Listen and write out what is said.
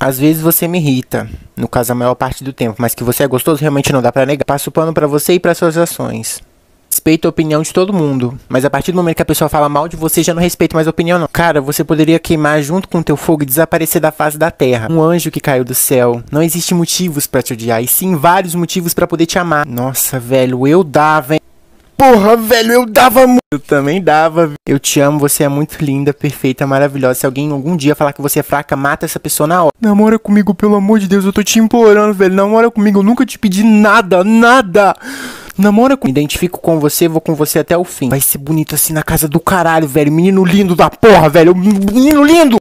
às vezes você me irrita, no caso a maior parte do tempo, mas que você é gostoso realmente não dá para negar. Passo pano para você e para suas ações. Respeito a opinião de todo mundo, mas a partir do momento que a pessoa fala mal de você, já não respeito mais a opinião não. Cara, você poderia queimar junto com o teu fogo e desaparecer da face da terra. Um anjo que caiu do céu. Não existe motivos para te odiar, e sim vários motivos para poder te amar. Nossa, velho, eu dava, hein? Porra, velho, eu dava muito. Eu também dava. Eu te amo, você é muito linda, perfeita, maravilhosa. Se alguém algum dia falar que você é fraca, mata essa pessoa na hora. Namora comigo, pelo amor de Deus, eu tô te implorando, velho. Namora comigo, eu nunca te pedi nada, nada. Namora comigo. Me identifico com você, vou com você até o fim. Vai ser bonito assim na casa do caralho, velho. Menino lindo da porra, velho. Menino lindo!